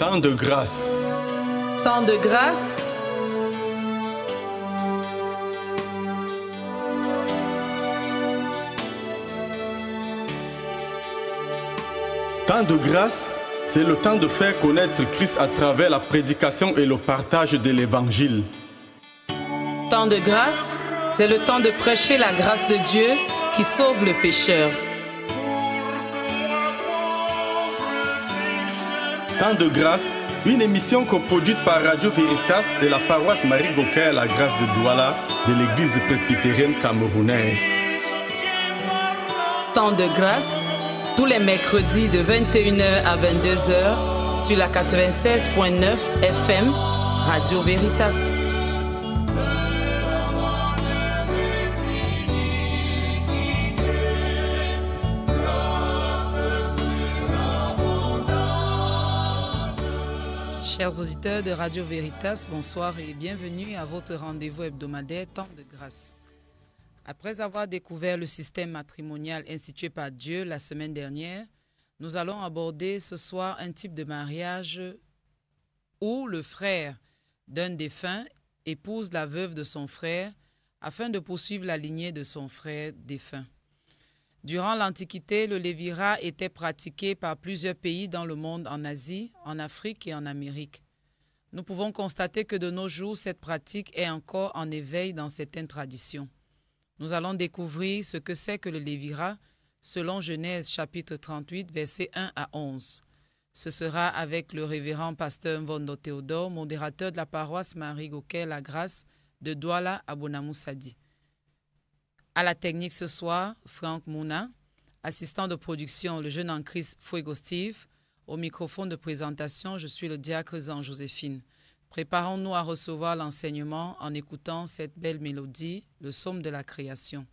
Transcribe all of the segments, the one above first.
Temps de grâce. Temps de grâce. Temps de grâce, c'est le temps de faire connaître Christ à travers la prédication et le partage de l'Évangile. Temps de grâce, c'est le temps de prêcher la grâce de Dieu qui sauve le pécheur. Temps de grâce, une émission coproduite par Radio Veritas et la paroisse Marie Gauquin à la grâce de Douala de l'église presbytérienne camerounaise. Temps de grâce, tous les mercredis de 21h à 22h sur la 96.9 FM Radio Veritas. de Radio Veritas, bonsoir et bienvenue à votre rendez-vous hebdomadaire Temps de grâce. Après avoir découvert le système matrimonial institué par Dieu la semaine dernière, nous allons aborder ce soir un type de mariage où le frère d'un défunt épouse la veuve de son frère afin de poursuivre la lignée de son frère défunt. Durant l'Antiquité, le lévira était pratiqué par plusieurs pays dans le monde, en Asie, en Afrique et en Amérique. Nous pouvons constater que de nos jours, cette pratique est encore en éveil dans certaines traditions. Nous allons découvrir ce que c'est que le Lévira selon Genèse chapitre 38, versets 1 à 11. Ce sera avec le révérend pasteur Mvondo Théodore, modérateur de la paroisse Marie Gauquet La Grâce de Douala à Bonamoussadi. À la technique ce soir, Franck Mouna, assistant de production, le jeune en Christ Fuego au microphone de présentation, je suis le diacre Jean-Joséphine. Préparons-nous à recevoir l'enseignement en écoutant cette belle mélodie, le Somme de la création.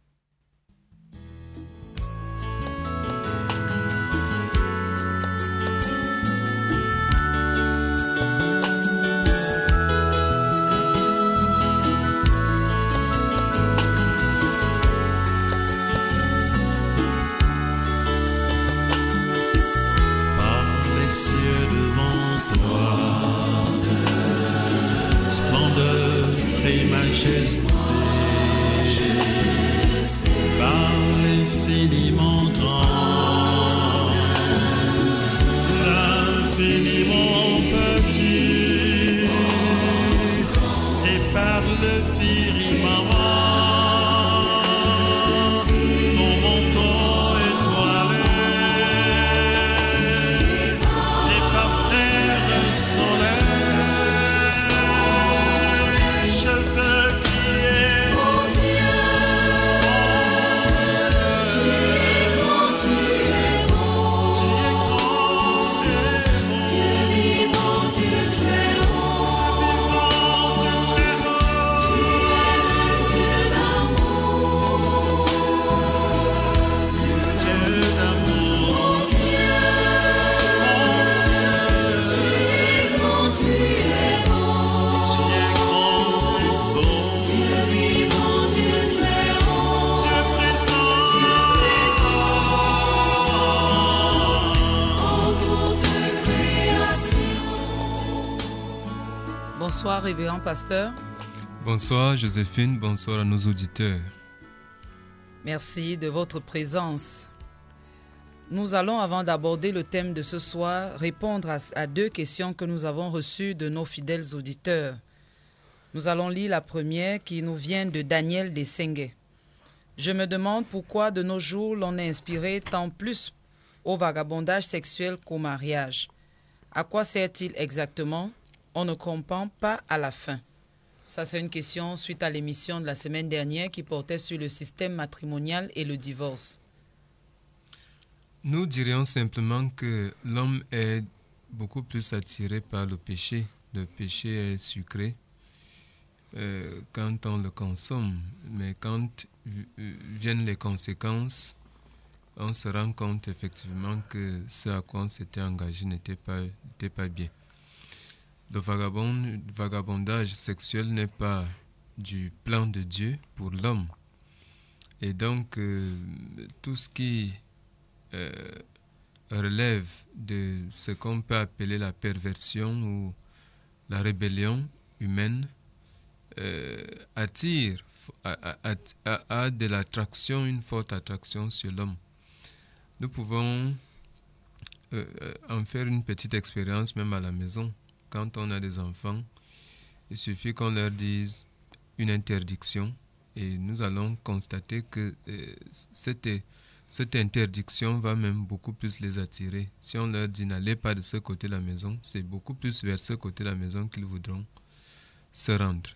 révérend pasteur. Bonsoir Joséphine, bonsoir à nos auditeurs. Merci de votre présence. Nous allons, avant d'aborder le thème de ce soir, répondre à, deux questions que nous avons reçues de nos fidèles auditeurs. Nous allons lire la première qui nous vient de Daniel Dessengue. Je me demande pourquoi de nos jours l'on est inspiré tant plus au vagabondage sexuel qu'au mariage. À quoi sert-il exactement on ne comprend pas à la fin. Ça, c'est une question suite à l'émission de la semaine dernière qui portait sur le système matrimonial et le divorce. Nous dirions simplement que l'homme est beaucoup plus attiré par le péché. Le péché est sucré euh, quand on le consomme, mais quand euh, viennent les conséquences, on se rend compte effectivement que ce à quoi on s'était engagé n'était pas, pas bien. Le vagabondage sexuel n'est pas du plan de Dieu pour l'homme. Et donc, euh, tout ce qui euh, relève de ce qu'on peut appeler la perversion ou la rébellion humaine euh, attire, a de l'attraction, une forte attraction sur l'homme. Nous pouvons en faire une petite expérience même à la maison quand on a des enfants, il suffit qu'on leur dise une interdiction et nous allons constater que euh, cette, cette interdiction va même beaucoup plus les attirer. Si on leur dit n'allez pas de ce côté de la maison, c'est beaucoup plus vers ce côté de la maison qu'ils voudront se rendre.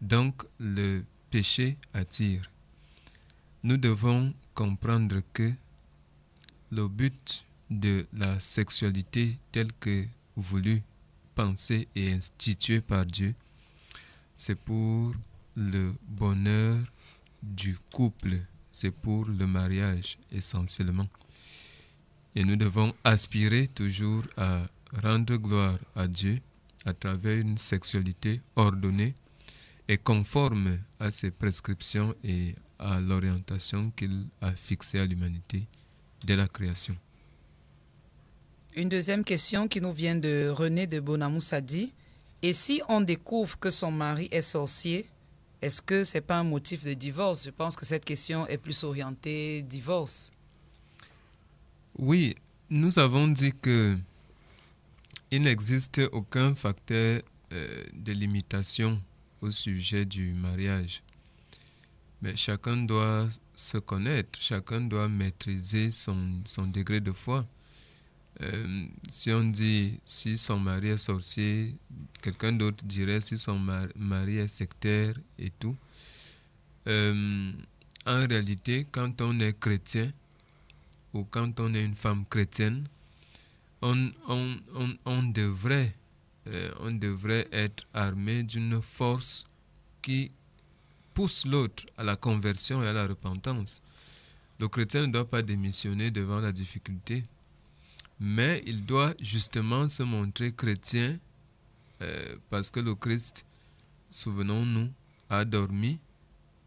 Donc le péché attire. Nous devons comprendre que le but de la sexualité telle que voulue pensée et institué par Dieu, c'est pour le bonheur du couple, c'est pour le mariage essentiellement. Et nous devons aspirer toujours à rendre gloire à Dieu à travers une sexualité ordonnée et conforme à ses prescriptions et à l'orientation qu'il a fixée à l'humanité dès la création. Une deuxième question qui nous vient de René de Bonamoussadi. Et si on découvre que son mari est sorcier, est-ce que ce n'est pas un motif de divorce Je pense que cette question est plus orientée divorce. Oui, nous avons dit que il n'existe aucun facteur euh, de limitation au sujet du mariage. Mais chacun doit se connaître, chacun doit maîtriser son degré de foi. Euh, si on dit si son mari est sorcier, quelqu'un d'autre dirait si son mari est sectaire et tout. Euh, en réalité, quand on est chrétien ou quand on est une femme chrétienne, on, on, devrait, euh, on devrait être armé d'une force qui pousse l'autre à la conversion et à la repentance. Le chrétien ne doit pas démissionner devant la difficulté mais il doit justement se montrer chrétien euh, parce que le Christ, souvenons-nous, a dormi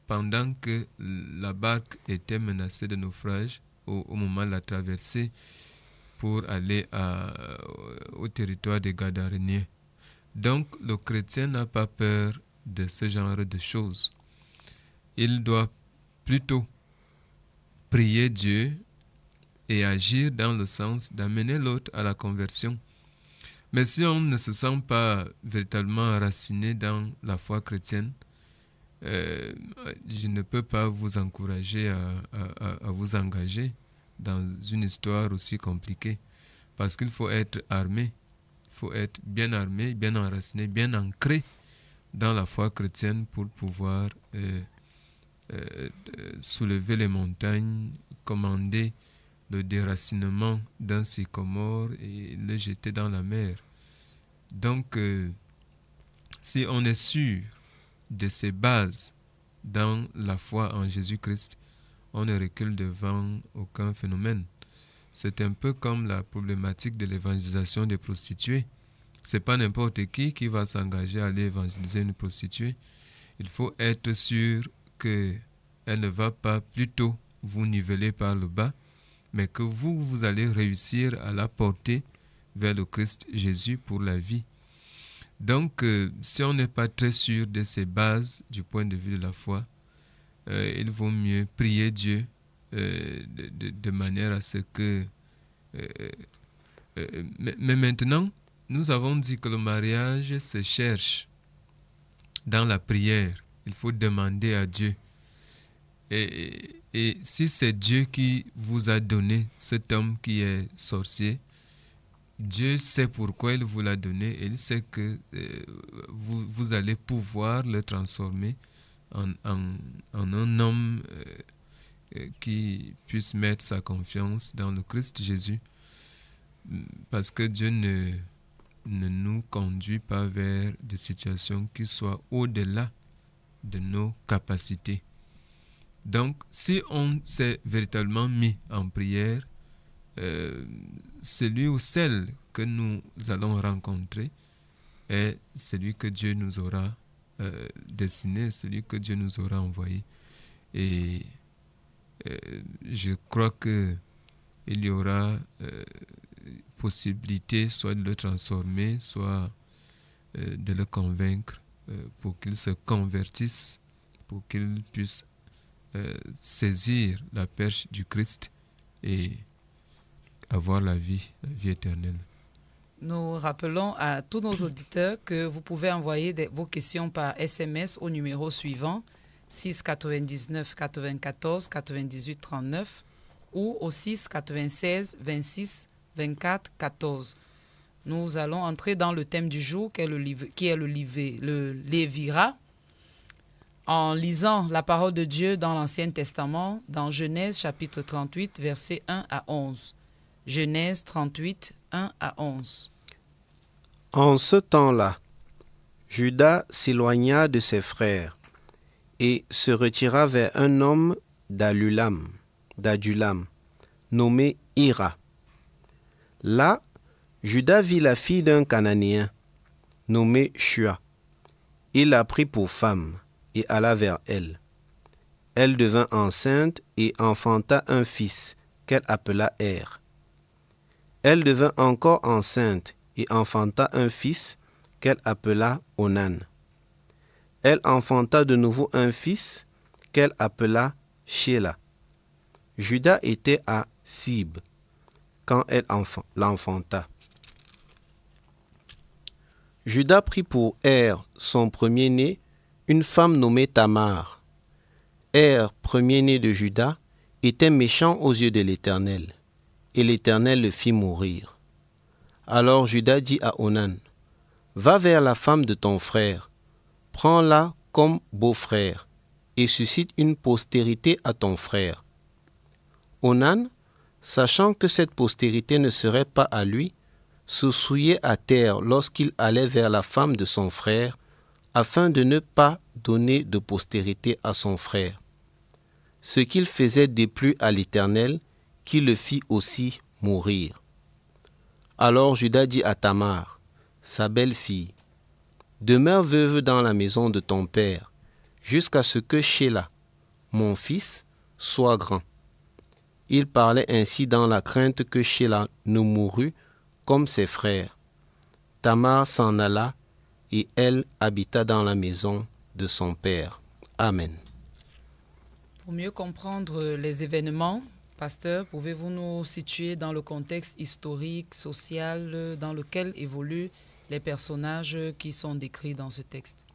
pendant que la barque était menacée de naufrage au, moment de la traversée pour aller au territoire des Gadaréniens. Donc le chrétien n'a pas peur de ce genre de choses. Il doit plutôt prier Dieu et agir dans le sens d'amener l'autre à la conversion. Mais si on ne se sent pas véritablement enraciné dans la foi chrétienne, euh, je ne peux pas vous encourager à, vous engager dans une histoire aussi compliquée. Parce qu'il faut être armé, il faut être bien armé, bien enraciné, bien ancré dans la foi chrétienne pour pouvoir euh, euh, soulever les montagnes, commander le déracinement d'un sycomore et le jeter dans la mer. Donc, euh, si on est sûr de ses bases dans la foi en Jésus-Christ, on ne recule devant aucun phénomène. C'est un peu comme la problématique de l'évangélisation des prostituées. C'est pas n'importe qui qui va s'engager à aller évangéliser une prostituée. Il faut être sûr que elle ne va pas plutôt vous niveler par le bas mais que vous, vous allez réussir à la porter vers le Christ Jésus pour la vie. Donc, euh, si on n'est pas très sûr de ses bases du point de vue de la foi, euh, il vaut mieux prier Dieu euh, de, manière à ce que... mais maintenant, nous avons dit que le mariage se cherche dans la prière. Il faut demander à Dieu et, si c'est Dieu qui vous a donné cet homme qui est sorcier, Dieu sait pourquoi il vous l'a donné il sait que euh, vous, allez pouvoir le transformer en, en, un homme euh, euh, qui puisse mettre sa confiance dans le Christ Jésus. Parce que Dieu ne, ne nous conduit pas vers des situations qui soient au-delà de nos capacités. Donc, si on s'est véritablement mis en prière, euh, celui ou celle que nous allons rencontrer est celui que Dieu nous aura euh, destiné, celui que Dieu nous aura envoyé. Et euh, je crois que il y aura euh, possibilité soit de le transformer, soit de le convaincre pour qu'il se convertisse, pour qu'il puisse euh, saisir la perche du Christ et avoir la vie, la vie éternelle. Nous rappelons à tous nos auditeurs que vous pouvez envoyer vos questions par SMS au numéro suivant 699 94 98 39 ou au 696 26 24 14. Nous allons entrer dans le thème du jour qui est le, qui est le, le Lévira en lisant la parole de Dieu dans l'Ancien Testament, dans Genèse chapitre 38, versets 1 à 11. Genèse 38, 1 à 11. En ce temps-là, Judas s'éloigna de ses frères et se retira vers un homme d'Adulam, nommé Ira. Là, Judas vit la fille d'un Cananéen, nommé Shua. Il la prit pour femme et alla vers elle. Elle devint enceinte et enfanta un fils qu'elle appela Er. Elle devint encore enceinte et enfanta un fils qu'elle appela Onan. Elle enfanta de nouveau un fils qu'elle appela Sheila. Judas était à Sib quand elle l'enfanta. Judas prit pour Er son premier-né une femme nommée Tamar. Er, premier-né de Juda, était méchant aux yeux de l'Éternel, et l'Éternel le fit mourir. Alors Judas dit à Onan, Va vers la femme de ton frère, prends-la comme beau-frère, et suscite une postérité à ton frère. Onan, sachant que cette postérité ne serait pas à lui, se souillait à terre lorsqu'il allait vers la femme de son frère afin de ne pas donner de postérité à son frère. Ce qu'il faisait déplut à l'Éternel, qui le fit aussi mourir. Alors Judas dit à Tamar, sa belle-fille, Demeure veuve dans la maison de ton père, jusqu'à ce que Sheila, mon fils, soit grand. Il parlait ainsi dans la crainte que Sheila ne mourût comme ses frères. Tamar s'en alla et elle habita dans la maison de son Père. Amen. Pour mieux comprendre les événements, pasteur, pouvez-vous nous situer dans le contexte historique, social, dans lequel évoluent les personnages qui sont décrits dans ce texte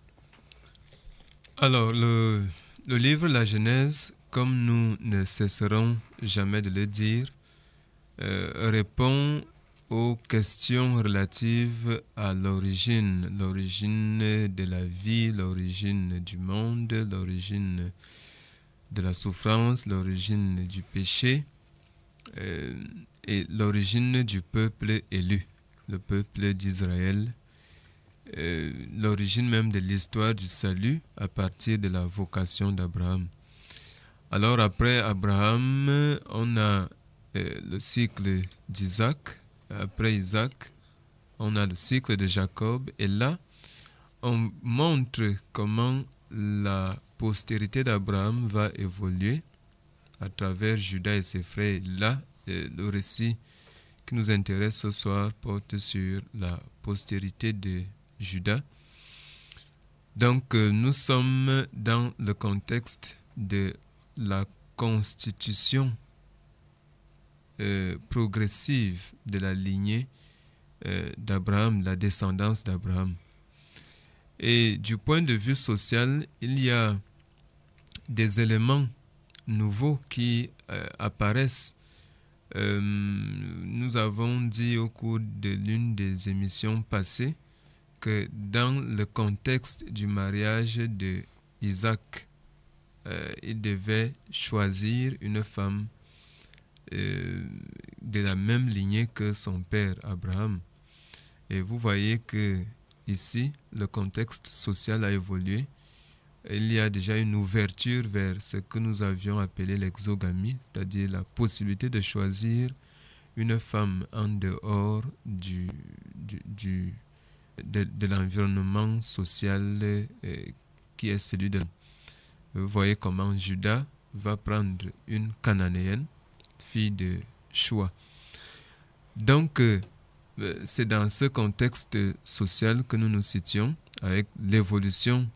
Alors, le, livre La Genèse, comme nous ne cesserons jamais de le dire, euh, répond aux questions relatives à l'origine, l'origine de la vie, l'origine du monde, l'origine de la souffrance, l'origine du péché euh, et l'origine du peuple élu, le peuple d'Israël, euh, l'origine même de l'histoire du salut à partir de la vocation d'Abraham. Alors après Abraham, on a euh, le cycle d'Isaac, après Isaac, on a le cycle de Jacob, et là, on montre comment la postérité d'Abraham va évoluer à travers Judas et ses frères. Là, euh, le récit qui nous intéresse ce soir porte sur la postérité de Judas. Donc, euh, nous sommes dans le contexte de la constitution euh, progressive de la lignée euh, d'Abraham, la descendance d'Abraham. Et du point de vue social, il y a des éléments nouveaux qui euh, apparaissent. nous avons dit au cours de l'une des émissions passées que dans le contexte du mariage de Isaac, il devait choisir une femme euh, de la même lignée que son père Abraham. Et vous voyez que ici, le contexte social a évolué. Il y a déjà une ouverture vers ce que nous avions appelé l'exogamie, c'est-à-dire la possibilité de choisir une femme en dehors du, du, de, l'environnement social euh, qui est celui de... Vous voyez comment Judas va prendre une cananéenne fille de choix. Donc, euh, euh, c'est dans ce contexte social que nous nous situons, avec l'évolution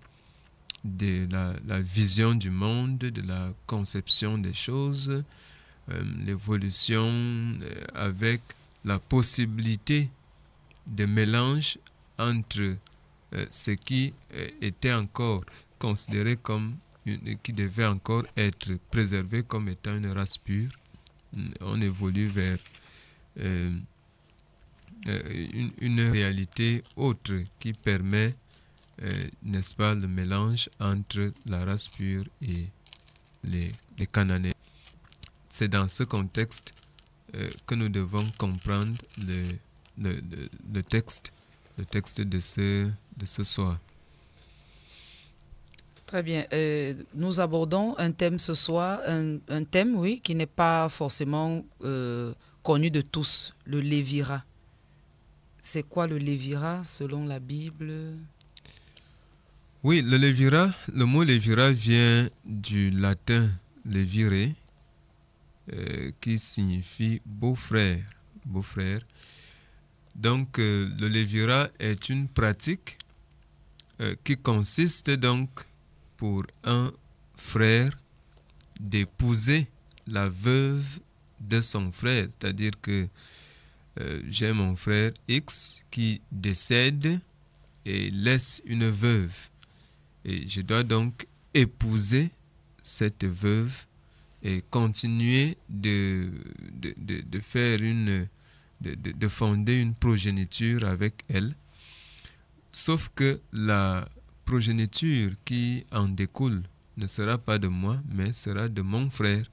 de la, vision du monde, de la conception des choses, euh, l'évolution avec la possibilité de mélange entre ce qui était encore considéré comme, une, qui devait encore être préservé comme étant une race pure, on évolue vers euh, euh, une, réalité autre qui permet, euh, n'est-ce pas, le mélange entre la race pure et les, les C'est dans ce contexte que nous devons comprendre le, le, texte, le texte de ce, de ce soir. Très bien. Euh, nous abordons un thème ce soir, un, thème, oui, qui n'est pas forcément euh, connu de tous, le Lévira. C'est quoi le Lévira selon la Bible Oui, le Lévira, le mot Lévira vient du latin Lévire, euh, qui signifie beau-frère. Beau-frère. Donc, le Lévira est une pratique qui consiste donc pour un frère d'épouser la veuve de son frère. C'est-à-dire que euh, j'ai mon frère X qui décède et laisse une veuve. Et je dois donc épouser cette veuve et continuer de, de, faire une... De, de, fonder une progéniture avec elle. Sauf que la progéniture qui en découle ne sera pas de moi, mais sera de mon frère,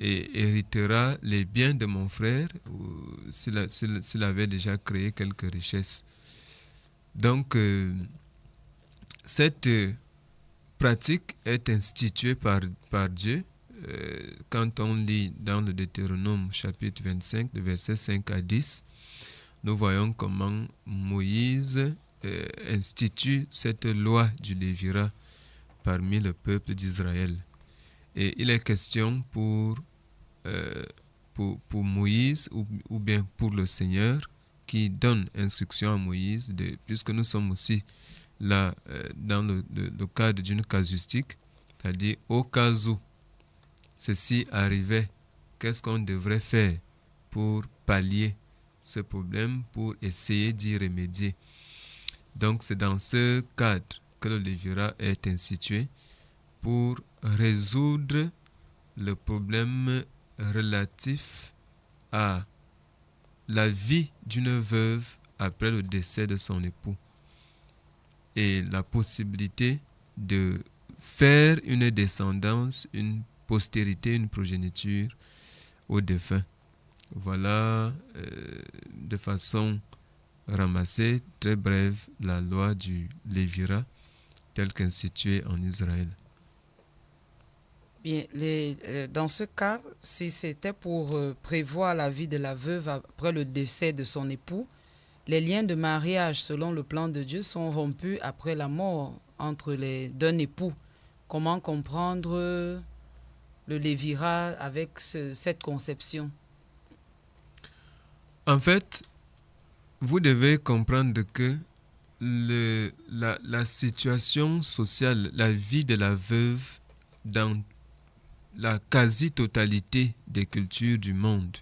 et héritera les biens de mon frère s'il avait déjà créé quelques richesses. Donc, euh, cette euh, pratique est instituée par, Dieu. Euh, quand on lit dans le Deutéronome chapitre 25, de versets 5 à 10, nous voyons comment Moïse euh, institue cette loi du Lévira parmi le peuple d'Israël. Et il est question pour, euh, pour, pour, Moïse ou, bien pour le Seigneur qui donne instruction à Moïse, de, puisque nous sommes aussi là euh, dans le, le cadre d'une casuistique, c'est-à-dire au cas où ceci arrivait, qu'est-ce qu'on devrait faire pour pallier ce problème, pour essayer d'y remédier. Donc c'est dans ce cadre que le est institué pour résoudre le problème relatif à la vie d'une veuve après le décès de son époux et la possibilité de faire une descendance, une postérité, une progéniture au défunt. Voilà euh, de façon ramasser, très brève, la loi du Lévira telle qu'instituée en Israël. Bien, euh, dans ce cas, si c'était pour euh, prévoir la vie de la veuve après le décès de son époux, les liens de mariage selon le plan de Dieu sont rompus après la mort entre les d'un époux. Comment comprendre le Lévira avec cette conception En fait, vous devez comprendre que la, situation sociale, la vie de la veuve dans la quasi-totalité des cultures du monde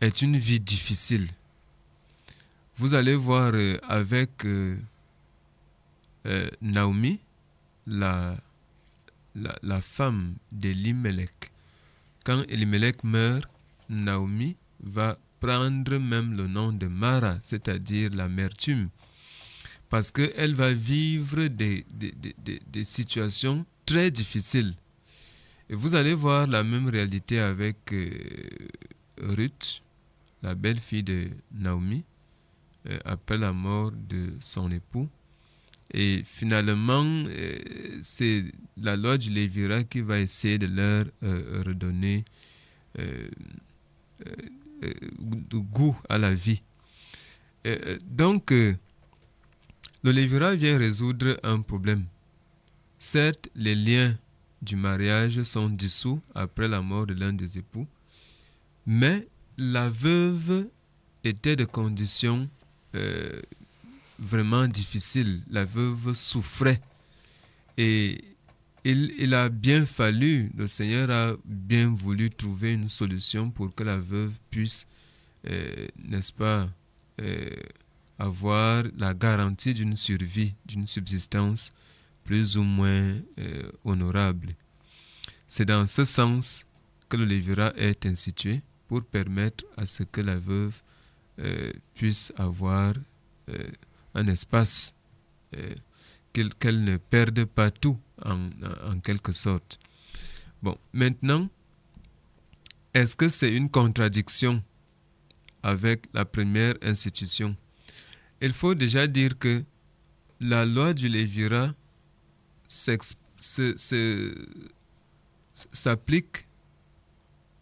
est une vie difficile. Vous allez voir euh, avec euh, euh, Naomi, la, la, la femme d'Elimelech. Quand Elimelech meurt, Naomi va prendre même le nom de Mara, c'est-à-dire l'amertume, parce qu'elle va vivre des, des, des, des, situations très difficiles. Et vous allez voir la même réalité avec euh, Ruth, la belle-fille de Naomi, euh, après la mort de son époux. Et finalement, euh, c'est la loi du Lévira qui va essayer de leur redonner de euh, goût à la vie. Euh, euh, donc, le vient résoudre un problème. Certes, les liens du mariage sont dissous après la mort de l'un des époux, mais la veuve était de conditions vraiment difficiles. La veuve souffrait et il, a bien fallu, le Seigneur a bien voulu trouver une solution pour que la veuve puisse, euh, n'est-ce pas, euh, avoir la garantie d'une survie, d'une subsistance plus ou moins euh, honorable. C'est dans ce sens que le Lévira est institué pour permettre à ce que la veuve puisse avoir un espace, qu'elle ne perde pas tout en, quelque sorte. Bon, maintenant, est-ce que c'est une contradiction avec la première institution Il faut déjà dire que la loi du Lévira s'applique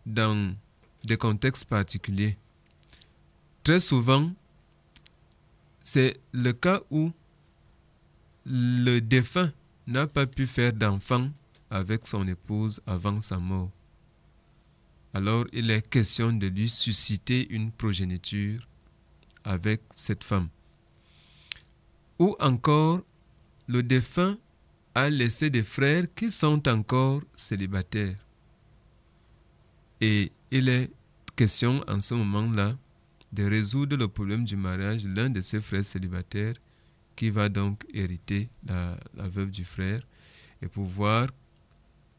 dans des contextes particuliers. Très souvent, c'est le cas où le défunt n'a pas pu faire d'enfant avec son épouse avant sa mort. Alors il est question de lui susciter une progéniture avec cette femme. Ou encore, le défunt a laissé des frères qui sont encore célibataires. Et il est question en ce moment-là de résoudre le problème du mariage de l'un de ses frères célibataires qui va donc hériter la, veuve du frère et pouvoir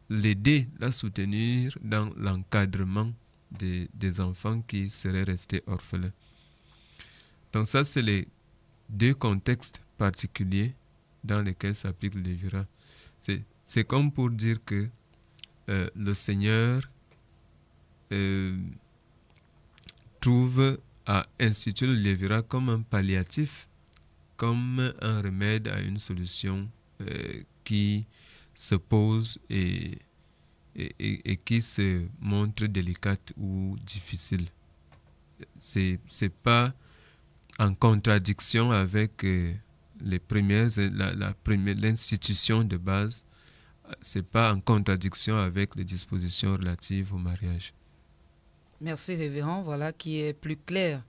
l'aider, la soutenir dans l'encadrement des, enfants qui seraient restés orphelins. Donc ça, c'est les deux contextes particuliers dans lesquels s'applique le Lévira. C'est comme pour dire que euh, le Seigneur euh, trouve à instituer le Lévira comme un palliatif comme un remède à une solution euh, qui se pose et, qui se montre délicate ou difficile. Ce n'est pas en contradiction avec euh, les premières, la, la l'institution de base. Ce n'est pas en contradiction avec les dispositions relatives au mariage. Merci, révérend. Voilà qui est plus clair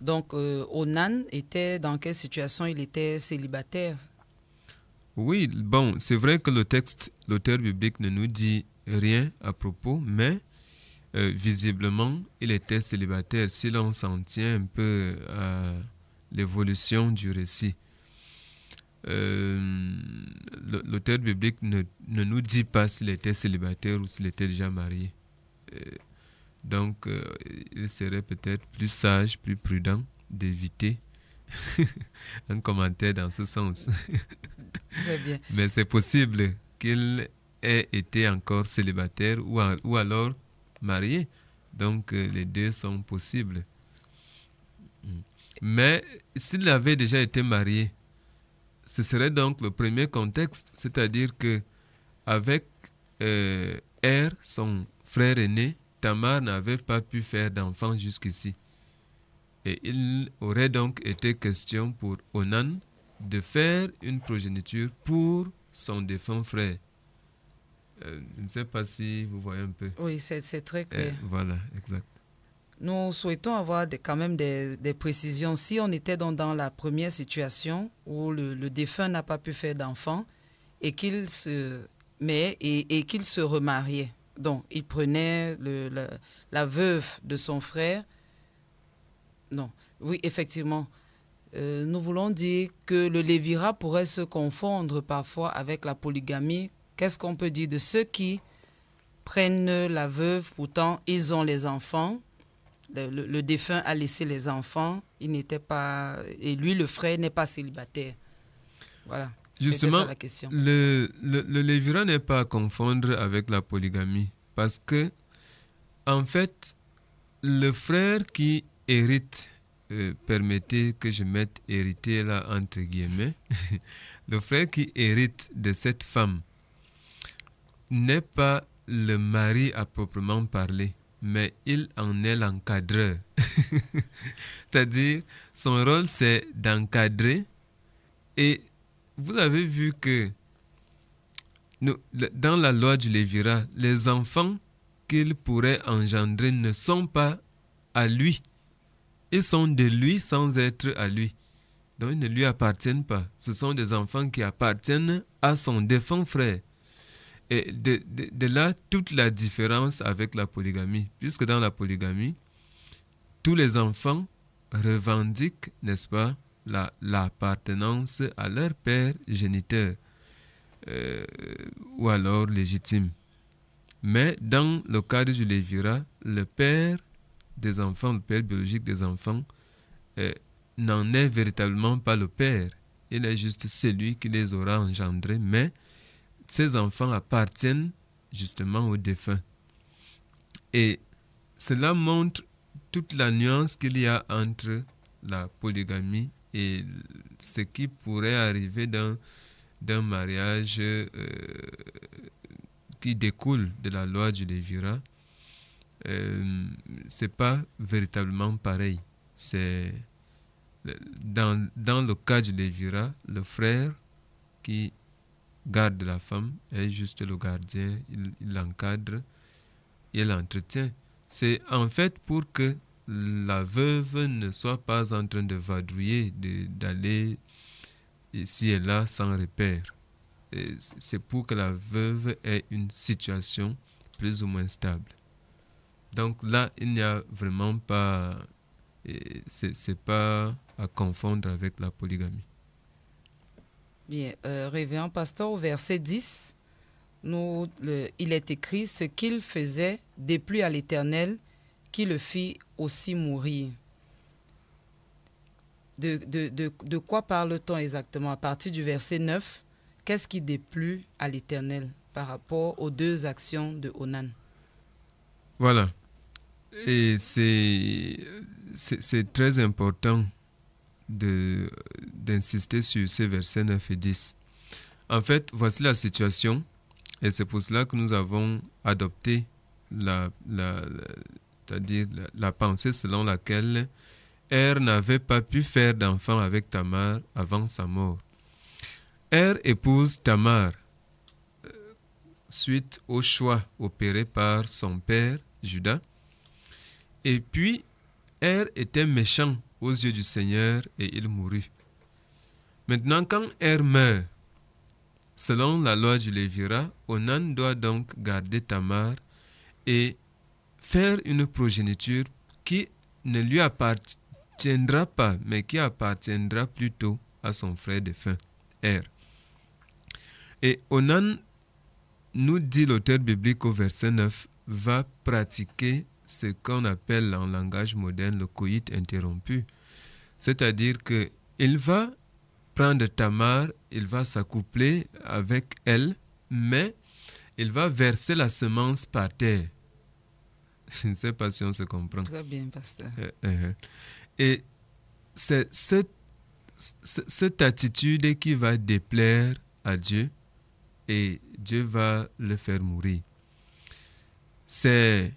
donc, euh, Onan était dans quelle situation Il était célibataire Oui, bon, c'est vrai que le texte, l'auteur biblique ne nous dit rien à propos, mais euh, visiblement, il était célibataire, si l'on s'en tient un peu à l'évolution du récit. Euh, l'auteur biblique ne, nous dit pas s'il était célibataire ou s'il était déjà marié. Donc, euh, il serait peut-être plus sage, plus prudent d'éviter un commentaire dans ce sens. Très bien. Mais c'est possible qu'il ait été encore célibataire ou, alors marié. Donc, euh, les deux sont possibles. Mm. Mais s'il avait déjà été marié, ce serait donc le premier contexte, c'est-à-dire que avec euh, R, son frère aîné, Tamar n'avait pas pu faire d'enfant jusqu'ici. Et il aurait donc été question pour Onan de faire une progéniture pour son défunt frère. Euh, je ne sais pas si vous voyez un peu. Oui, c'est très euh, clair. voilà, exact. Nous souhaitons avoir quand même des, précisions. Si on était dans la première situation où le, défunt n'a pas pu faire d'enfant et qu'il se, met et qu'il se remariait, donc, il prenait la, veuve de son frère. Non, oui, effectivement. Euh, nous voulons dire que le lévira pourrait se confondre parfois avec la polygamie. Qu'est-ce qu'on peut dire de ceux qui prennent la veuve, pourtant ils ont les enfants le, défunt a laissé les enfants, il n'était pas et lui le frère n'est pas célibataire. Voilà. Justement, la question. le, le, le n'est pas à confondre avec la polygamie parce que, en fait, le frère qui hérite, euh, permettez que je mette hérité là entre guillemets, le frère qui hérite de cette femme n'est pas le mari à proprement parler, mais il en est l'encadreur. C'est-à-dire, son rôle c'est d'encadrer et vous avez vu que dans la loi du Lévira, les enfants qu'il pourrait engendrer ne sont pas à lui. Ils sont de lui sans être à lui. Donc ils ne lui appartiennent pas. Ce sont des enfants qui appartiennent à son défunt frère. Et de là toute la différence avec la polygamie, puisque dans la polygamie, tous les enfants revendiquent, n'est-ce pas, l'appartenance à leur père géniteur euh, ou alors légitime. Mais dans le cadre du Lévira, le père des enfants, le père biologique des enfants, euh, n'en est véritablement pas le père. Il est juste celui qui les aura engendrés, mais ces enfants appartiennent justement aux défunts. Et cela montre toute la nuance qu'il y a entre la polygamie et ce qui pourrait arriver dans d'un mariage euh, qui découle de la loi du Lévira, euh, c'est pas véritablement pareil. C'est dans, dans, le cas du Lévira, le frère qui garde la femme est juste le gardien, il l'encadre et l'entretient. C'est en fait pour que la veuve ne soit pas en train de vadrouiller, d'aller ici et là sans repère. C'est pour que la veuve ait une situation plus ou moins stable. Donc là, il n'y a vraiment pas, c'est pas à confondre avec la polygamie. Bien, euh, pasteur, au verset 10, il est écrit ce qu'il faisait déplut à l'Éternel qui le fit aussi mourir. De, quoi parle-t-on exactement À partir du verset 9, qu'est-ce qui déplut à l'Éternel par rapport aux deux actions de Onan Voilà. Et c'est très important d'insister sur ces versets 9 et 10. En fait, voici la situation, et c'est pour cela que nous avons adopté la, la, c'est-à-dire la, pensée selon laquelle Er n'avait pas pu faire d'enfant avec Tamar avant sa mort. Er épouse Tamar euh, suite au choix opéré par son père Judas. Et puis, Er était méchant aux yeux du Seigneur et il mourut. Maintenant, quand Er meurt, selon la loi du Lévira, Onan doit donc garder Tamar et faire une progéniture qui ne lui appartiendra pas, mais qui appartiendra plutôt à son frère défunt, R. Et Onan, nous dit l'auteur biblique au verset 9, va pratiquer ce qu'on appelle en langage moderne le coït interrompu. C'est-à-dire que il va prendre Tamar, il va s'accoupler avec elle, mais il va verser la semence par terre. Je ne sais pas si on se comprend. Très bien, pasteur. Eh, eh, eh. Et c'est cette, attitude qui va déplaire à Dieu et Dieu va le faire mourir. C'est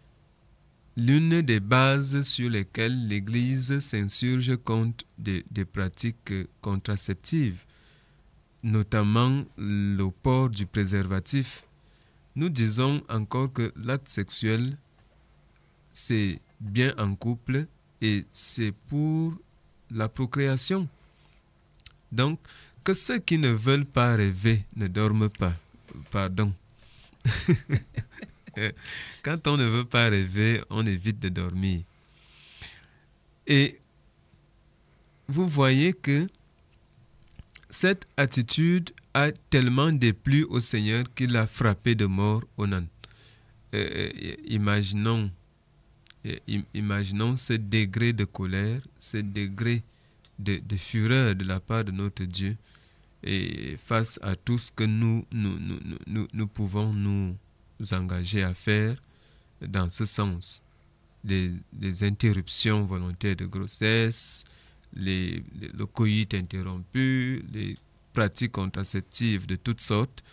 l'une des bases sur lesquelles l'Église s'insurge contre des, pratiques contraceptives, notamment le port du préservatif. Nous disons encore que l'acte sexuel c'est bien en couple et c'est pour la procréation. Donc, que ceux qui ne veulent pas rêver ne dorment pas. Pardon. Quand on ne veut pas rêver, on évite de dormir. Et vous voyez que cette attitude a tellement déplu au Seigneur qu'il l'a frappé de mort au euh, euh, imaginons imaginons ce degré de colère, ce degré de, fureur de la part de notre Dieu et face à tout ce que nous, nous, pouvons nous engager à faire dans ce sens. Les, interruptions volontaires de grossesse, les, le coït interrompu, les pratiques contraceptives de toutes sortes,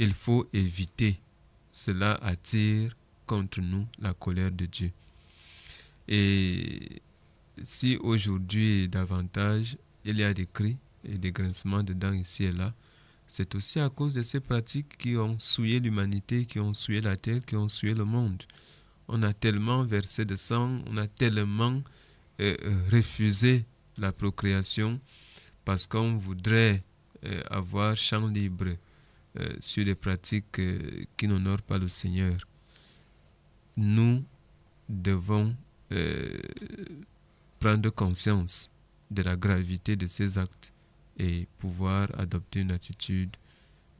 il faut éviter. Cela attire contre nous la colère de Dieu. Et si aujourd'hui davantage il y a des cris et des grincements de dents ici et là, c'est aussi à cause de ces pratiques qui ont souillé l'humanité, qui ont souillé la terre, qui ont souillé le monde. On a tellement versé de sang, on a tellement euh, euh, refusé la procréation parce qu'on voudrait euh, avoir champ libre sur des pratiques qui n'honorent pas le Seigneur. Nous devons euh, prendre conscience de la gravité de ses actes et pouvoir adopter une attitude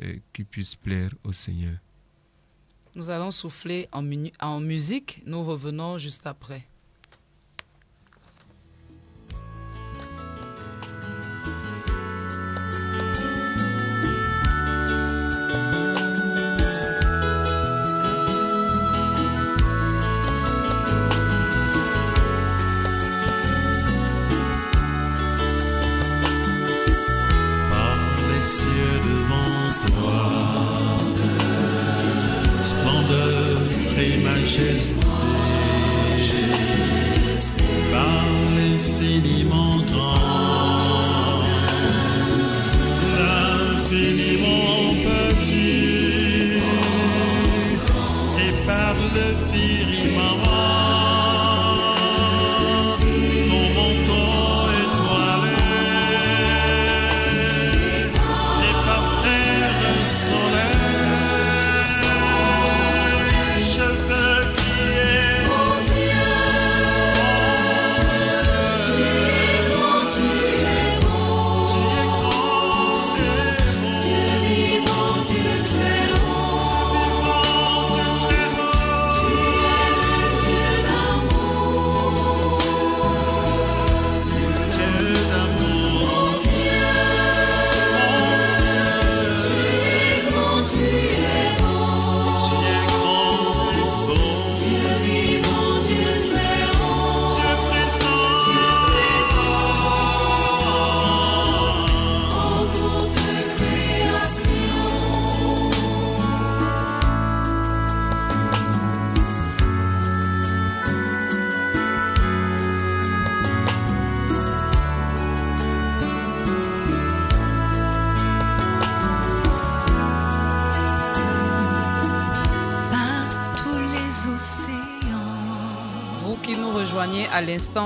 euh, qui puisse plaire au Seigneur. Nous allons souffler en musique, nous revenons juste après.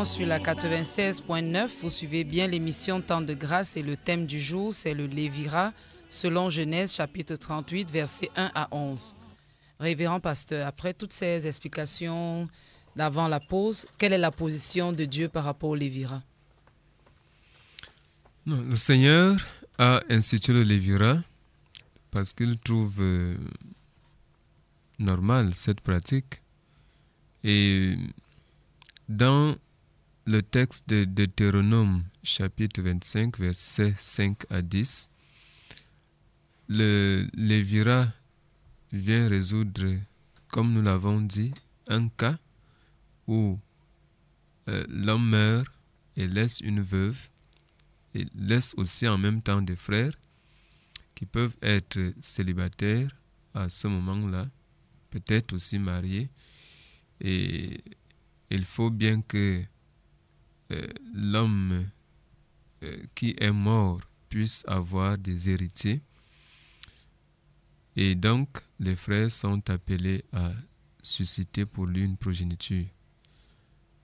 sur la 96.9, vous suivez bien l'émission Temps de grâce et le thème du jour, c'est le Lévira, selon Genèse chapitre 38, verset 1 à 11. Révérend pasteur, après toutes ces explications d'avant la pause, quelle est la position de Dieu par rapport au Lévira Le Seigneur a institué le Lévira parce qu'il trouve euh, normal cette pratique. Et euh, dans le texte de Deutéronome chapitre 25 verset 5 à 10, le Lévira vient résoudre, comme nous l'avons dit, un cas où euh, l'homme meurt et laisse une veuve, et laisse aussi en même temps des frères qui peuvent être célibataires à ce moment-là, peut-être aussi mariés, et il faut bien que euh, l'homme euh, qui est mort puisse avoir des héritiers. Et donc, les frères sont appelés à susciter pour lui une progéniture.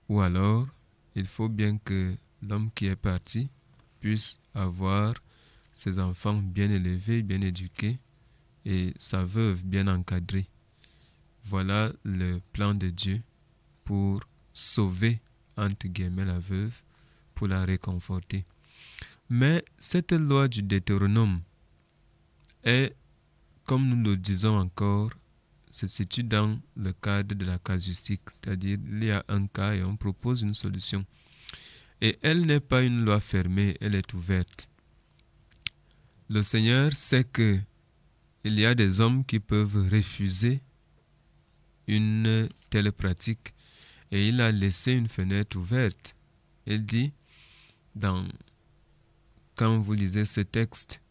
Ou alors, il faut bien que l'homme qui est parti puisse avoir ses enfants bien élevés, bien éduqués et sa veuve bien encadrée. Voilà le plan de Dieu pour sauver entre guillemets la veuve pour la réconforter. Mais cette loi du Deutéronome est, comme nous le disons encore, se situe dans le cadre de la casuistique, c'est-à-dire il y a un cas et on propose une solution. Et elle n'est pas une loi fermée, elle est ouverte. Le Seigneur sait que il y a des hommes qui peuvent refuser une telle pratique et il a laissé une fenêtre ouverte. Il dit, dans, quand vous lisez ce texte,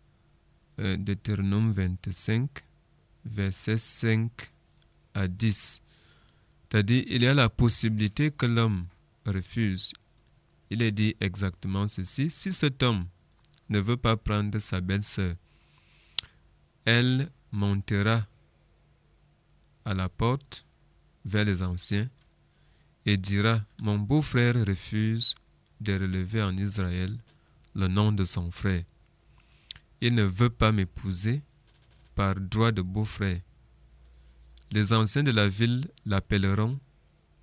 euh, de 25, versets 5 à 10, c'est-à-dire il y a la possibilité que l'homme refuse. Il est dit exactement ceci, si cet homme ne veut pas prendre sa belle-sœur, elle montera à la porte vers les anciens et dira, Mon beau-frère refuse de relever en Israël le nom de son frère. Il ne veut pas m'épouser par droit de beau-frère. Les anciens de la ville l'appelleront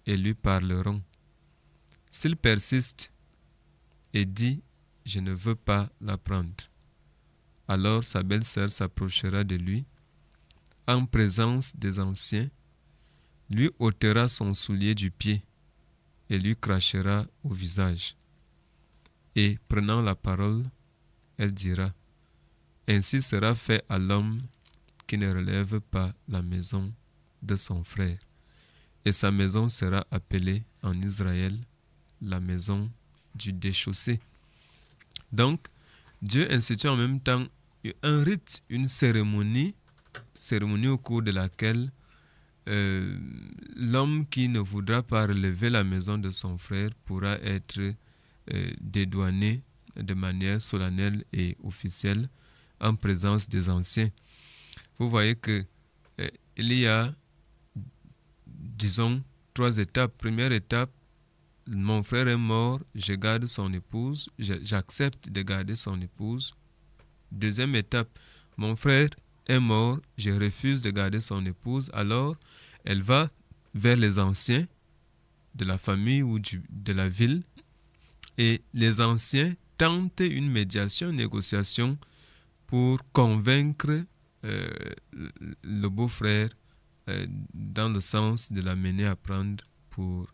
et lui parleront. S'il persiste et dit Je ne veux pas l'apprendre. » alors sa belle-sœur s'approchera de lui en présence des anciens, lui ôtera son soulier du pied et lui crachera au visage. Et prenant la parole, elle dira, Ainsi sera fait à l'homme qui ne relève pas la maison de son frère. Et sa maison sera appelée en Israël la maison du déchaussé. Donc, Dieu institue en même temps un rite, une cérémonie, cérémonie au cours de laquelle euh, l'homme qui ne voudra pas relever la maison de son frère pourra être euh, dédouané de manière solennelle et officielle en présence des anciens. Vous voyez que euh, il y a, disons, trois étapes. Première étape, mon frère est mort, je garde son épouse, j'accepte de garder son épouse. Deuxième étape, mon frère est mort, je refuse de garder son épouse. Alors, elle va vers les anciens de la famille ou de la ville. Et les anciens tentent une médiation, une négociation pour convaincre euh, le beau-frère euh, dans le sens de l'amener à prendre pour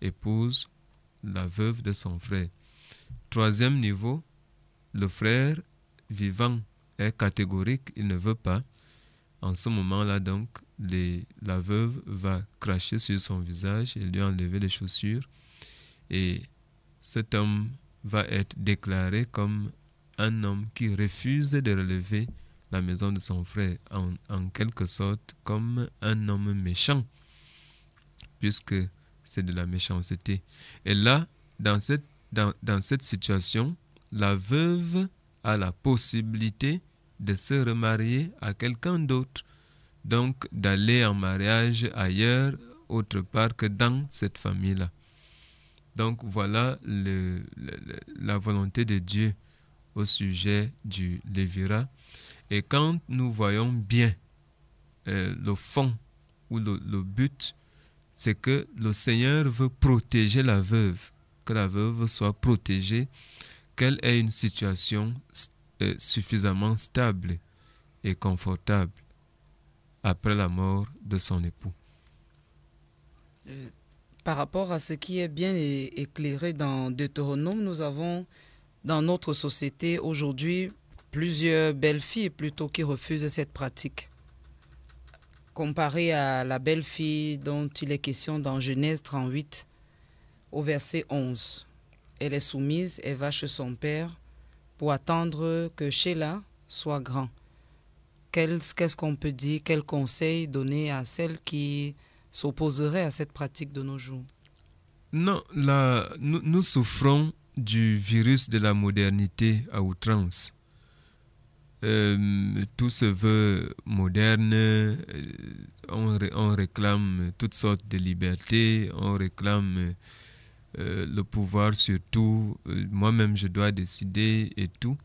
épouse la veuve de son frère. Troisième niveau, le frère vivant est catégorique, il ne veut pas. En ce moment-là, donc, les, la veuve va cracher sur son visage et lui enlever les chaussures. Et cet homme va être déclaré comme un homme qui refuse de relever la maison de son frère, en, quelque sorte comme un homme méchant, puisque c'est de la méchanceté. Et là, dans cette, dans cette situation, la veuve à la possibilité de se remarier à quelqu'un d'autre, donc d'aller en mariage ailleurs, autre part que dans cette famille-là. Donc voilà le, la volonté de Dieu au sujet du Lévira. Et quand nous voyons bien euh, le fond ou le but, c'est que le Seigneur veut protéger la veuve, que la veuve soit protégée qu'elle est une situation euh, suffisamment stable et confortable après la mort de son époux. Euh, par rapport à ce qui est bien éclairé dans Deutéronome, nous avons dans notre société aujourd'hui plusieurs belles filles plutôt qui refusent cette pratique. Comparé à la belle fille dont il est question dans Genèse 38 au verset 11. Elle est soumise et va chez son père pour attendre que Sheila soit grand. Qu'est-ce qu'on peut dire, quel conseil donner à celle qui s'opposerait à cette pratique de nos jours Non, la, nous, souffrons du virus de la modernité à outrance. Euh, tout se veut moderne, euh, on, on, réclame toutes sortes de libertés, on réclame euh, le pouvoir sur tout, euh, moi-même je dois décider et tout.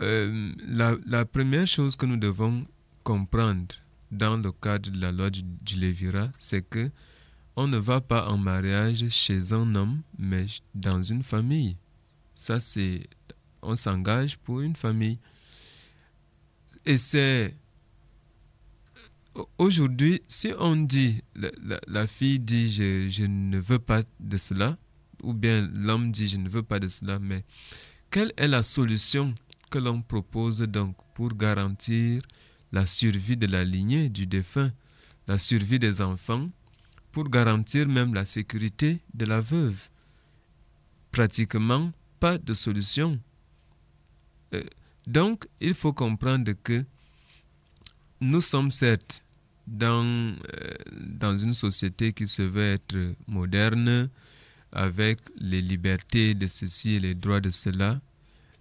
Euh, la, première chose que nous devons comprendre dans le cadre de la loi du, Lévira, c'est que on ne va pas en mariage chez un homme, mais dans une famille. Ça, c'est on s'engage pour une famille. Et c'est aujourd'hui, si on dit, la, fille dit je, ne veux pas de cela, ou bien l'homme dit je ne veux pas de cela, mais quelle est la solution que l'on propose donc pour garantir la survie de la lignée du défunt, la survie des enfants, pour garantir même la sécurité de la veuve Pratiquement pas de solution. Euh, donc, il faut comprendre que nous sommes certes dans, euh, dans une société qui se veut être moderne, avec les libertés de ceci et les droits de cela,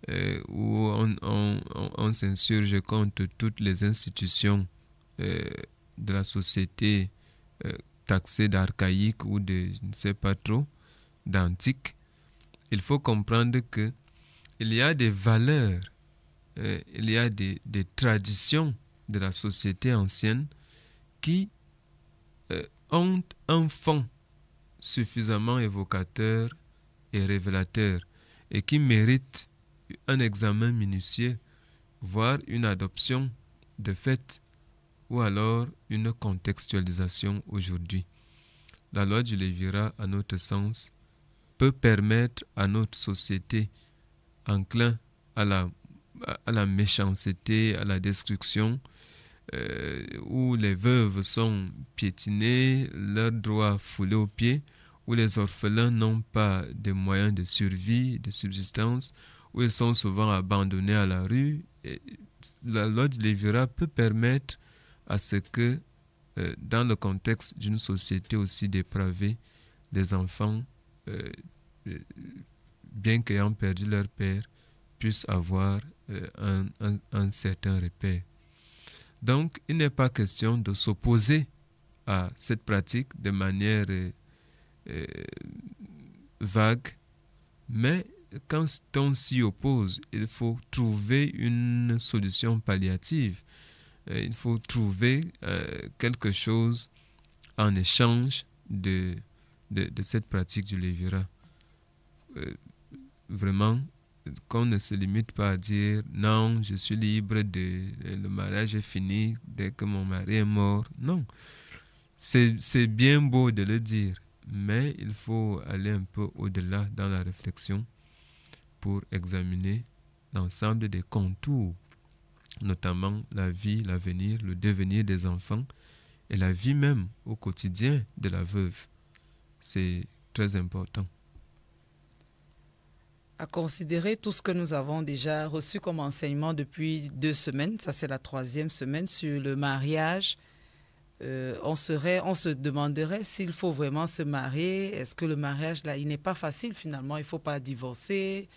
euh, où on, on, s'insurge contre toutes les institutions euh, de la société taxées d'archaïques ou de, je ne sais pas trop, d'antiques, il faut comprendre que il y a des valeurs, il y a des, des traditions de la société ancienne qui euh, ont un fond suffisamment évocateur et révélateur et qui méritent un examen minutieux, voire une adoption de fait ou alors une contextualisation aujourd'hui. La loi du Lévira, à notre sens, peut permettre à notre société enclin à la méchanceté, à la destruction, euh, où les veuves sont piétinées, leurs droits foulés aux pieds, où les orphelins n'ont pas de moyens de survie, de subsistance, où ils sont souvent abandonnés à la rue. Et la loi du Lévira peut permettre à ce que, euh, dans le contexte d'une société aussi dépravée, les enfants, euh, bien qu'ayant perdu leur père, puissent avoir un, un certain repère. Donc, il n'est pas question de s'opposer à cette pratique de manière euh, euh, vague, mais quand on s'y oppose, il faut trouver une solution palliative. Euh, il faut trouver quelque chose en échange de, de cette pratique du Lévira. vraiment, qu'on ne se limite pas à dire non, je suis libre de le mariage est fini dès que mon mari est mort. Non, c'est bien beau de le dire, mais il faut aller un peu au-delà dans la réflexion pour examiner l'ensemble des contours, notamment la vie, l'avenir, le devenir des enfants et la vie même au quotidien de la veuve. C'est très important à considérer tout ce que nous avons déjà reçu comme enseignement depuis deux semaines, ça c'est la troisième semaine, sur le mariage. Euh, on, serait, on se demanderait s'il faut vraiment se marier. Est-ce que le mariage, là, il n'est pas facile finalement Il ne faut pas divorcer,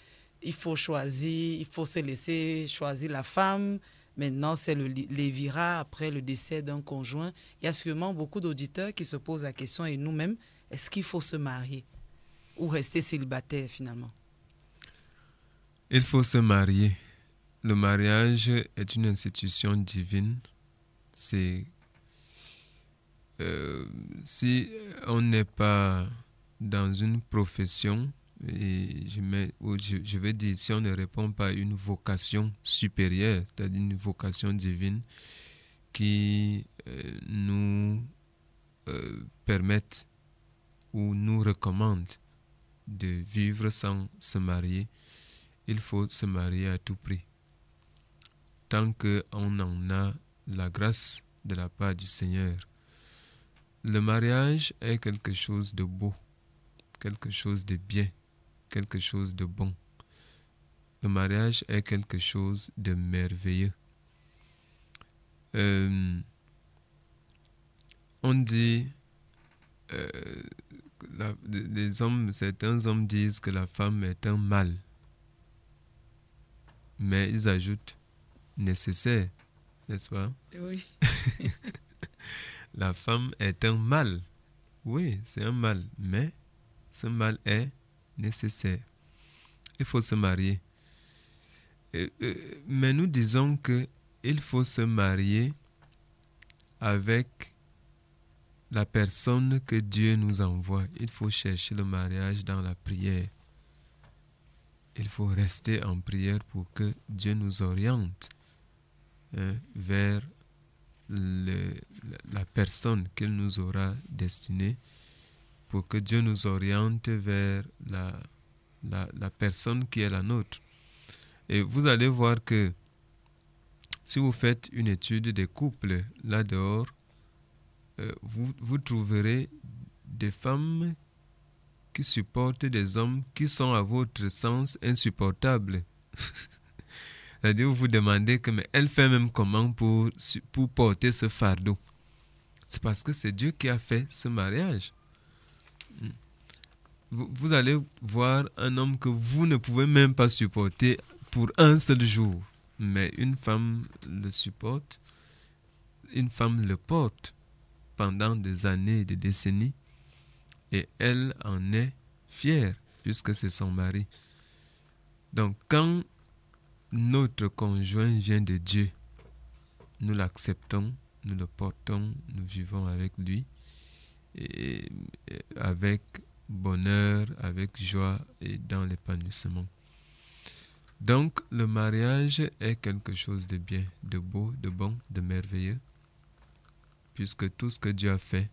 il faut choisir, il faut se laisser choisir la femme. Maintenant, c'est le l'évira après le décès d'un conjoint. Il y a sûrement beaucoup d'auditeurs qui se posent la question, et nous-mêmes, est-ce qu'il faut se marier ou rester célibataire finalement il faut se marier. Le mariage est une institution divine. Euh, si on n'est pas dans une profession, je, mets, vais dire, si on ne répond pas à une vocation supérieure, c'est-à-dire une vocation divine qui euh, nous euh, permette ou nous recommande de vivre sans se marier, il faut se marier à tout prix. Tant qu'on en a la grâce de la part du Seigneur. Le mariage est quelque chose de beau, quelque chose de bien, quelque chose de bon. Le mariage est quelque chose de merveilleux. Euh, on dit, euh, hommes, certains hommes disent que la femme est un mal mais ils ajoutent nécessaire, n'est-ce pas Oui. la femme est un mal. Oui, c'est un mal, mais ce mal est nécessaire. Il faut se marier. Euh, euh, mais nous disons que il faut se marier avec la personne que Dieu nous envoie. Il faut chercher le mariage dans la prière il faut rester en prière pour que Dieu nous oriente euh, vers la personne qu'il nous aura destinée, pour que Dieu nous oriente vers la, la, personne qui est la nôtre. Et vous allez voir que si vous faites une étude des couples là-dehors, euh, vous, vous trouverez des femmes qui supporte des hommes qui sont à votre sens insupportables. C'est-à-dire, vous vous demandez que, mais elle fait même comment pour, pour porter ce fardeau C'est parce que c'est Dieu qui a fait ce mariage. Hmm. Vous, vous allez voir un homme que vous ne pouvez même pas supporter pour un seul jour, mais une femme le supporte, une femme le porte pendant des années, des décennies et elle en est fière puisque c'est son mari. Donc quand notre conjoint vient de Dieu, nous l'acceptons, nous le portons, nous vivons avec lui, et avec bonheur, avec joie et dans l'épanouissement. Donc le mariage est quelque chose de bien, de beau, de bon, de merveilleux, puisque tout ce que Dieu a fait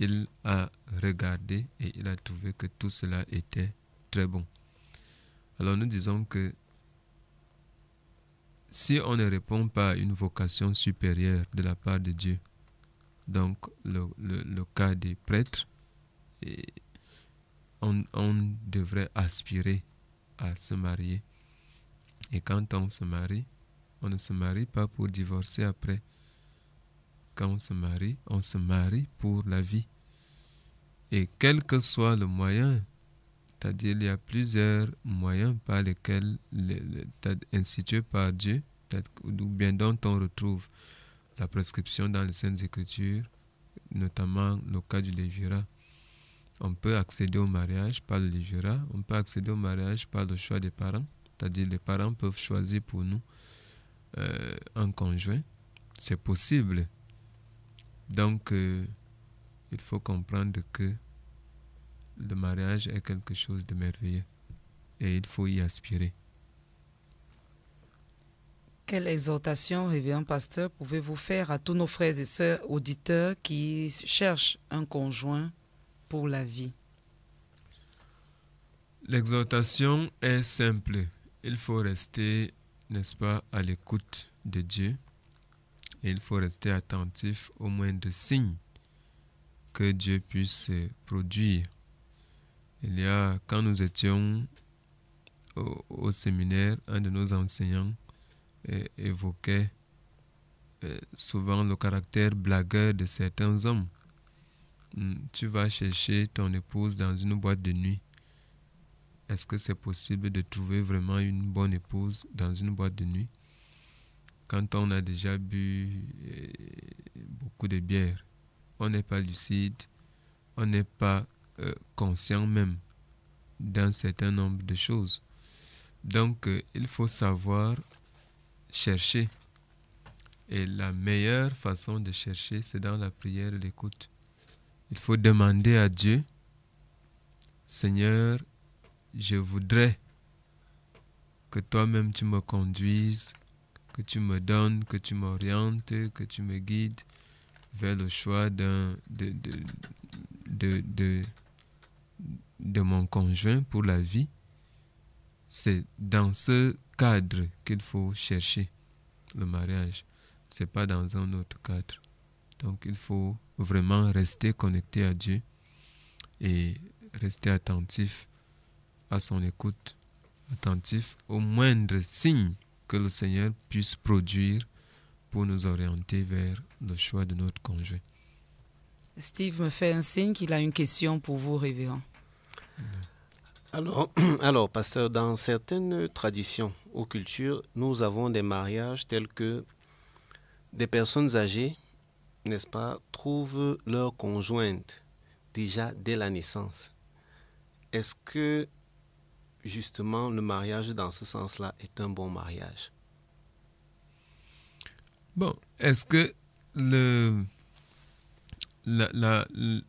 il a regardé et il a trouvé que tout cela était très bon. Alors nous disons que si on ne répond pas à une vocation supérieure de la part de Dieu, donc le, cas des prêtres, on devrait aspirer à se marier. Et quand on se marie, on ne se marie pas pour divorcer après, quand on se marie, on se marie pour la vie. Et quel que soit le moyen, c'est-à-dire il y a plusieurs moyens par lesquels, institués par Dieu, ou bien dont on retrouve la prescription dans les Saintes Écritures, notamment le cas du Lévira. On peut accéder au mariage par le Lévira, on peut accéder au mariage par le choix des parents, c'est-à-dire les parents peuvent choisir pour nous euh, un conjoint. C'est possible, donc, euh, il faut comprendre que le mariage est quelque chose de merveilleux et il faut y aspirer. Quelle exhortation, révérend pasteur, pouvez-vous faire à tous nos frères et sœurs auditeurs qui cherchent un conjoint pour la vie L'exhortation est simple. Il faut rester, n'est-ce pas, à l'écoute de Dieu et il faut rester attentif au moindre signes que Dieu puisse produire. Il y a, quand nous étions au, séminaire, un de nos enseignants euh, évoquait euh, souvent le caractère blagueur de certains hommes. Hmm, tu vas chercher ton épouse dans une boîte de nuit. Est-ce que c'est possible de trouver vraiment une bonne épouse dans une boîte de nuit quand on a déjà bu eh, beaucoup de bière, on n'est pas lucide, on n'est pas euh, conscient même d'un certain nombre de choses. Donc, euh, il faut savoir chercher. Et la meilleure façon de chercher, c'est dans la prière et l'écoute. Il faut demander à Dieu, Seigneur, je voudrais que toi-même tu me conduises que tu me donnes, que tu m'orientes, que tu me guides vers le choix de, de, de, de, de mon conjoint pour la vie. C'est dans ce cadre qu'il faut chercher le mariage. C'est pas dans un autre cadre. Donc il faut vraiment rester connecté à Dieu et rester attentif à son écoute, attentif au moindre signe que le Seigneur puisse produire pour nous orienter vers le choix de notre conjoint. Steve me fait un signe qu'il a une question pour vous, révérend. Alors, alors, pasteur, dans certaines traditions ou cultures, nous avons des mariages tels que des personnes âgées, n'est-ce pas, trouvent leur conjointe déjà dès la naissance. Est-ce que justement, le mariage dans ce sens-là est un bon mariage. Bon, est-ce que le, le,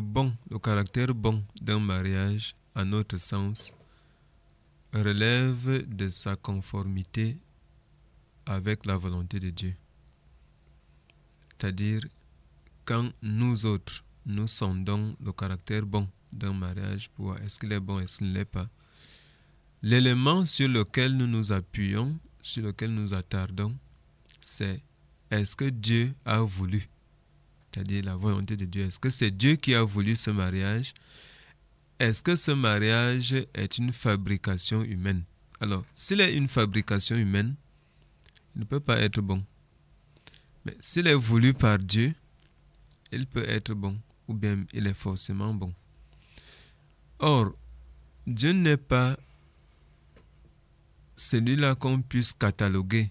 bon, le caractère bon d'un mariage, à notre sens, relève de sa conformité avec la volonté de Dieu C'est-à-dire, quand nous autres, nous sondons le caractère bon d'un mariage pour est-ce qu'il est bon, est-ce qu'il ne l'est pas. L'élément sur lequel nous nous appuyons, sur lequel nous attardons, c'est est-ce que Dieu a voulu C'est-à-dire la volonté de Dieu. Est-ce que c'est Dieu qui a voulu ce mariage Est-ce que ce mariage est une fabrication humaine Alors, s'il est une fabrication humaine, il ne peut pas être bon. Mais s'il est voulu par Dieu, il peut être bon ou bien il est forcément bon. Or, Dieu n'est pas celui-là qu'on puisse cataloguer,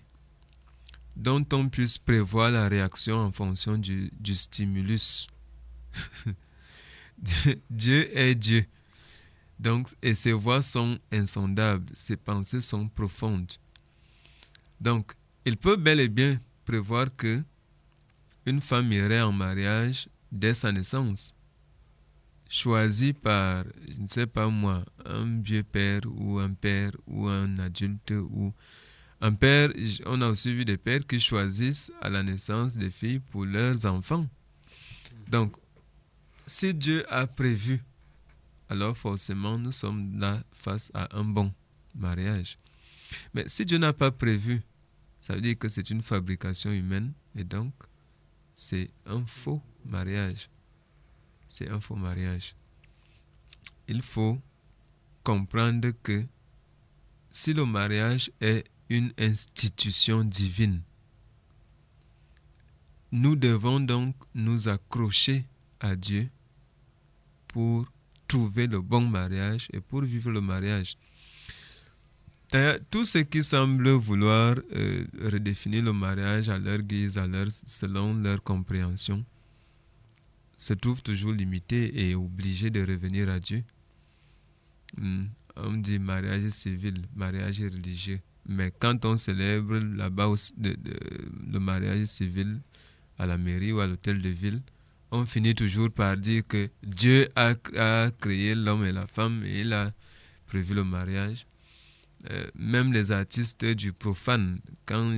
dont on puisse prévoir la réaction en fonction du, stimulus. Dieu est Dieu. Donc, et ses voix sont insondables, ses pensées sont profondes. Donc, il peut bel et bien prévoir que une femme irait en mariage dès sa naissance choisi par, je ne sais pas moi, un vieux père ou un père ou un adulte ou un père, on a aussi vu des pères qui choisissent à la naissance des filles pour leurs enfants. Donc, si Dieu a prévu, alors forcément nous sommes là face à un bon mariage. Mais si Dieu n'a pas prévu, ça veut dire que c'est une fabrication humaine et donc c'est un faux mariage c'est un faux mariage. Il faut comprendre que si le mariage est une institution divine, nous devons donc nous accrocher à Dieu pour trouver le bon mariage et pour vivre le mariage. Tout ce qui semble vouloir euh, redéfinir le mariage à leur guise, à leur, selon leur compréhension, se trouve toujours limité et obligé de revenir à Dieu. Hum, on dit mariage civil, mariage religieux. Mais quand on célèbre là-bas le mariage civil à la mairie ou à l'hôtel de ville, on finit toujours par dire que Dieu a, créé l'homme et la femme et il a prévu le mariage. Euh, même les artistes du profane, quand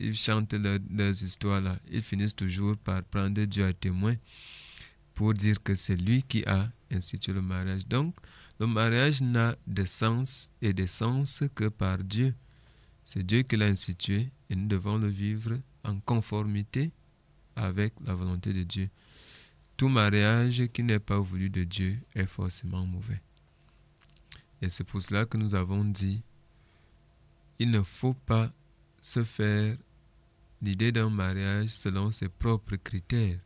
ils chantent leurs histoires, là, ils finissent toujours par prendre Dieu à témoin pour dire que c'est lui qui a institué le mariage. Donc, le mariage n'a de sens et de sens que par Dieu. C'est Dieu qui l'a institué et nous devons le vivre en conformité avec la volonté de Dieu. Tout mariage qui n'est pas voulu de Dieu est forcément mauvais. Et c'est pour cela que nous avons dit, il ne faut pas se faire l'idée d'un mariage selon ses propres critères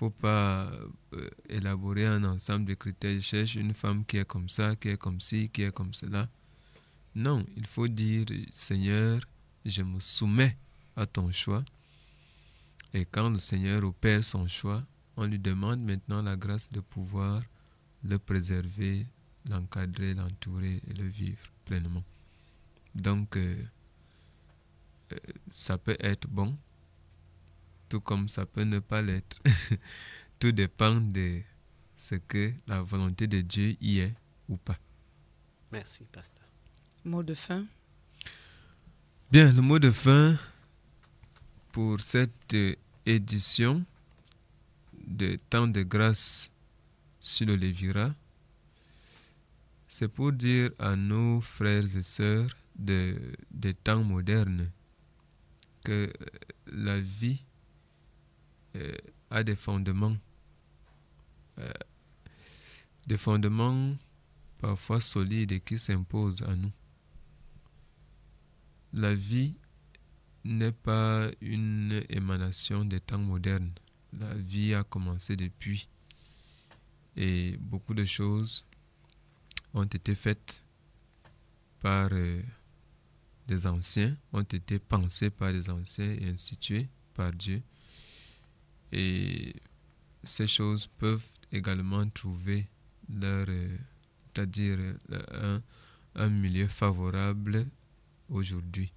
faut pas euh, élaborer un ensemble de critères. Je cherche une femme qui est comme ça, qui est comme ci, qui est comme cela. Non, il faut dire, Seigneur, je me soumets à ton choix. Et quand le Seigneur opère son choix, on lui demande maintenant la grâce de pouvoir le préserver, l'encadrer, l'entourer et le vivre pleinement. Donc, euh, euh, ça peut être bon, tout comme ça peut ne pas l'être. tout dépend de ce que la volonté de Dieu y est ou pas. Merci, pasteur. Mot de fin. Bien, le mot de fin pour cette édition de Temps de grâce sur le Lévira, c'est pour dire à nos frères et sœurs de, des temps modernes que la vie euh, a des fondements, euh, des fondements parfois solides qui s'imposent à nous. La vie n'est pas une émanation des temps modernes. La vie a commencé depuis et beaucoup de choses ont été faites par euh, des anciens, ont été pensées par des anciens et instituées par Dieu. Et ces choses peuvent également trouver leur, euh, c'est-à-dire euh, un, un milieu favorable aujourd'hui.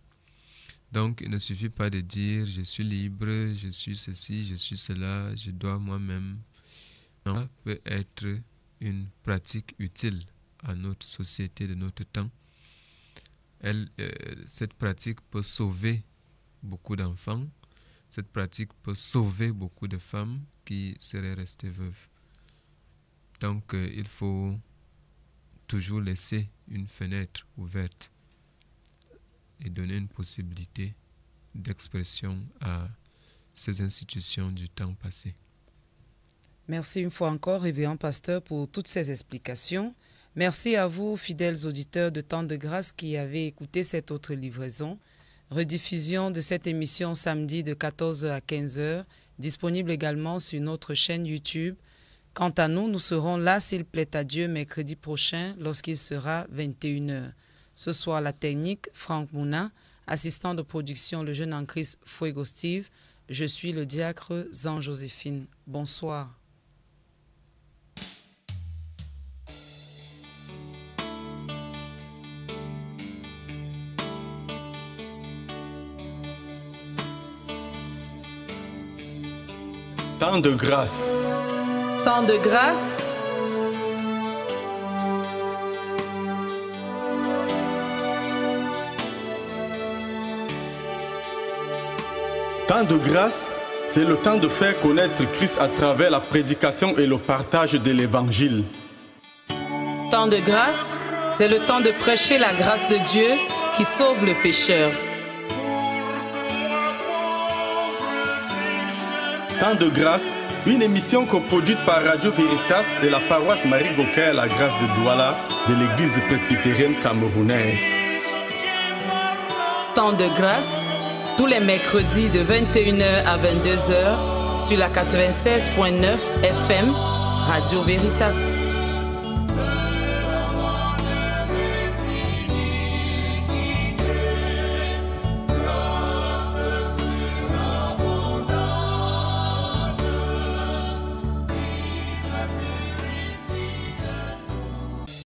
Donc, il ne suffit pas de dire je suis libre, je suis ceci, je suis cela, je dois moi-même. Ça peut être une pratique utile à notre société de notre temps. Elle, euh, cette pratique peut sauver beaucoup d'enfants cette pratique peut sauver beaucoup de femmes qui seraient restées veuves. Donc il faut toujours laisser une fenêtre ouverte et donner une possibilité d'expression à ces institutions du temps passé. Merci une fois encore, révérend pasteur, pour toutes ces explications. Merci à vous, fidèles auditeurs de Temps de Grâce, qui avez écouté cette autre livraison. Rediffusion de cette émission samedi de 14h à 15h, disponible également sur notre chaîne YouTube. Quant à nous, nous serons là s'il plaît à Dieu mercredi prochain lorsqu'il sera 21h. Ce soir, la technique, Franck Mouna, assistant de production Le Jeune en Christ Fuego Je suis le diacre Jean-Joséphine. Bonsoir. Temps de grâce. Temps de grâce. Temps de grâce, c'est le temps de faire connaître Christ à travers la prédication et le partage de l'Évangile. Temps de grâce, c'est le temps de prêcher la grâce de Dieu qui sauve le pécheur. Temps de grâce, une émission coproduite par Radio Veritas et la paroisse Marie Gauquin à la grâce de Douala de l'église presbytérienne camerounaise. Temps de grâce, tous les mercredis de 21h à 22h sur la 96.9 FM Radio Veritas.